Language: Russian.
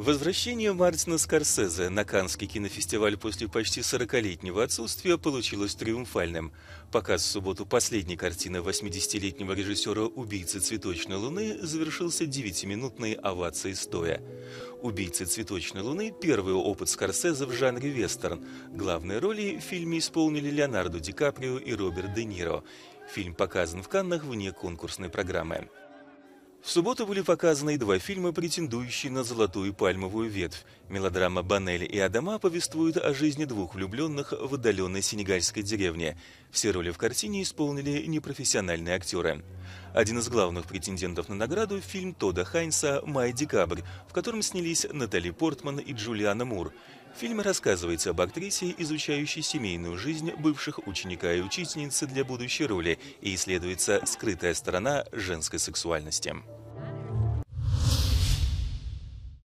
Возвращение Мартина Скорсезе на Каннский кинофестиваль после почти 40-летнего отсутствия получилось триумфальным. Показ в субботу последней картины 80-летнего режиссера «Убийцы цветочной луны» завершился 9-минутной овацией стоя. «Убийцы цветочной луны» – первый опыт Скорсезе в жанре вестерн. Главные роли в фильме исполнили Леонардо Ди Каприо и Роберт Де Ниро. Фильм показан в Каннах вне конкурсной программы. В субботу были показаны два фильма, претендующие на «Золотую пальмовую ветвь» Мелодрама «Банель и Адама» повествует о жизни двух влюбленных в отдаленной сенегальской деревне. Все роли в картине исполнили непрофессиональные актеры. Один из главных претендентов на награду – фильм Тода Хайнса «Май-декабрь», в котором снялись Натали Портман и Джулиана Мур. Фильм рассказывает об актрисе, изучающей семейную жизнь бывших ученика и учительницы для будущей роли и исследуется скрытая сторона женской сексуальности.